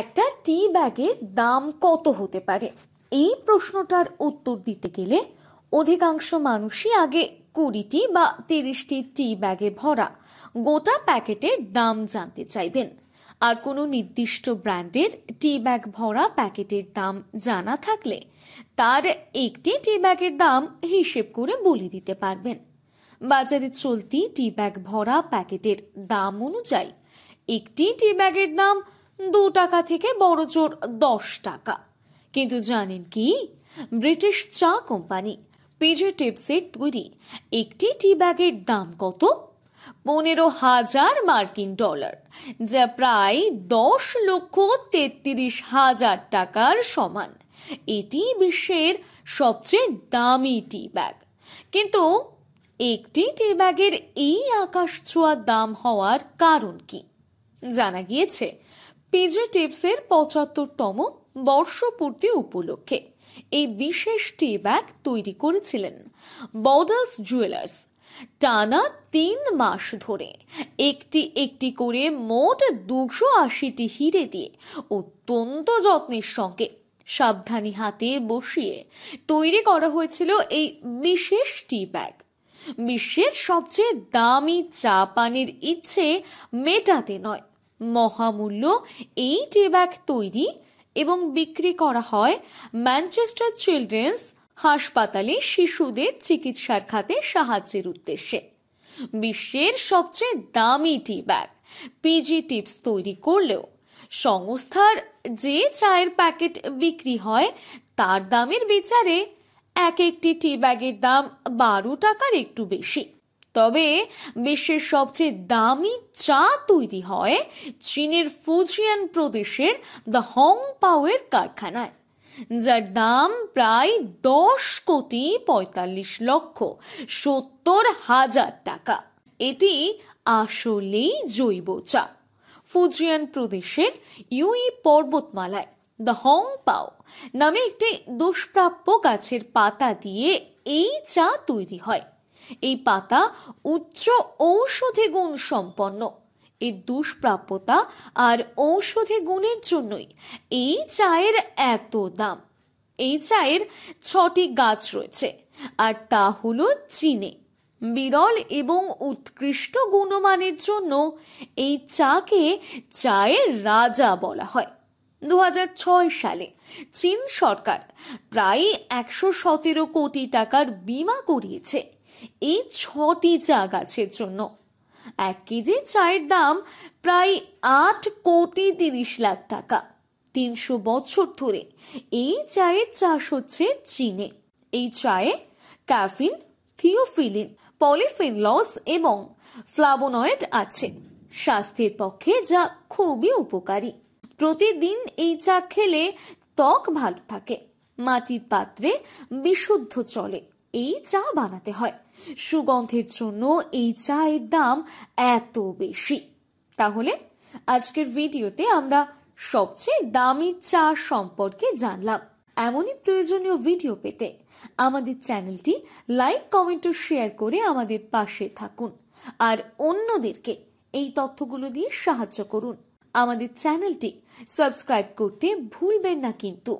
একটা টি ব্যাগের দাম কত হতে পারে এই প্রশ্নটার উত্তর দিতে গেলে অধিকাংশ মানুষই আগে কুড়িটি বা তিরিশটি টি ব্যাগে ভরা গোটা প্যাকেটের দাম জানতে চাইবেন আর কোনো নির্দিষ্ট ব্র্যান্ডের টি ব্যাগ ভরা প্যাকেটের দাম জানা থাকলে তার একটি টি ব্যাগের দাম হিসেব করে বলে দিতে পারবেন বাজারে চলতি টি ব্যাগ ভরা প্যাকেটের দাম অনুযায়ী একটি টি ব্যাগের দাম দু টাকা থেকে বড় জোর দশ টাকা কিন্তু জানেন কি ব্রিটিশ চা কোম্পানি পিজে টিপসের তৈরি একটি টি ব্যাগের দাম কত পনেরো হাজার মার্কিন ডলার যা প্রায় দশ লক্ষ তেত্রিশ হাজার টাকার সমান এটি বিশ্বের সবচেয়ে দামি টি ব্যাগ কিন্তু একটি টি ব্যাগের এই আকাশ ছোঁয়ার দাম হওয়ার কারণ কি জানা গিয়েছে পিজি টিপসের পঁচাত্তরতম বর্ষপূর্তি উপলক্ষে এই বিশেষ টি ব্যাগ তৈরি করেছিলেন বর্ডার্স জুয়েলার্স টানা তিন মাস ধরে একটি একটি করে মোট দুশো আশিটি হিরে দিয়ে অত্যন্ত যত্নের সঙ্গে সাবধানী হাতে বসিয়ে তৈরি করা হয়েছিল এই বিশেষ টি ব্যাগ বিশ্বের সবচেয়ে দামি চা পানির ইচ্ছে মেটাতে নয় মহামূল্য এই টি ব্যাগ তৈরি এবং বিক্রি করা হয় ম্যানচেস্টার চিলড্রেন্স হাসপাতালে শিশুদের চিকিৎসার খাতে সাহায্যের উদ্দেশ্যে বিশ্বের সবচেয়ে দামি টি ব্যাগ পিজি টিপস তৈরি করলেও সংস্থার যে চায়ের প্যাকেট বিক্রি হয় তার দামের বিচারে এক একটি টি ব্যাগের দাম বারো টাকার একটু বেশি তবে বিশ্বের সবচেয়ে দামি চা তৈরি হয় চীনের ফুজিয়ান প্রদেশের দ্য হং পাওয়ের কারখানায় যার দাম প্রায় দশ কোটি পঁয়তাল্লিশ লক্ষ সত্তর হাজার টাকা এটি আসলেই জৈব চা ফুজিয়ান প্রদেশের ইউই পর্বতমালায় দ্য হং পাও নামে একটি দুষ্প্রাপ্য গাছের পাতা দিয়ে এই চা তৈরি হয় এই পাতা উচ্চ ঔষধি গুণ সম্পন্ন এর দুষ্প্রাপ্যতা আর ঔষধি গুণের জন্যই এই চায়ের এত দাম এই চায়ের ছটি গাছ রয়েছে আর তা হলো চীনে বিরল এবং উৎকৃষ্ট গুণমানের জন্য এই চাকে চায়ের রাজা বলা হয় দু সালে চীন সরকার প্রায় একশো সতেরো কোটি টাকার বিমা করিয়েছে এই ছটি চা গাছের জন্য এক কেজি চায়ের দাম প্রায় আট কোটি তিরিশ লাখ টাকা তিনশো বছর ধরে এই চায়ের চাষ হচ্ছে চীনে এই চায়ে ক্যাফিন থিওফিলিন পলিফিনলস এবং ফ্লাবোনয়েড আছে স্বাস্থ্যের পক্ষে যা খুবই উপকারী প্রতিদিন এই চা খেলে ত্বক ভালো থাকে মাটির পাত্রে বিশুদ্ধ চলে এই চা বানাতে হয় সুগন্ধের জন্য এই চায়ের দাম এত বেশি তাহলে আজকের ভিডিওতে আমরা সবচেয়ে দামি চা সম্পর্কে জানলাম এমনই প্রয়োজনীয় ভিডিও পেতে আমাদের চ্যানেলটি লাইক কমেন্ট ও শেয়ার করে আমাদের পাশে থাকুন আর অন্যদেরকে এই তথ্যগুলো দিয়ে সাহায্য করুন আমাদের চ্যানেলটি সাবস্ক্রাইব করতে ভুলবেন না কিন্তু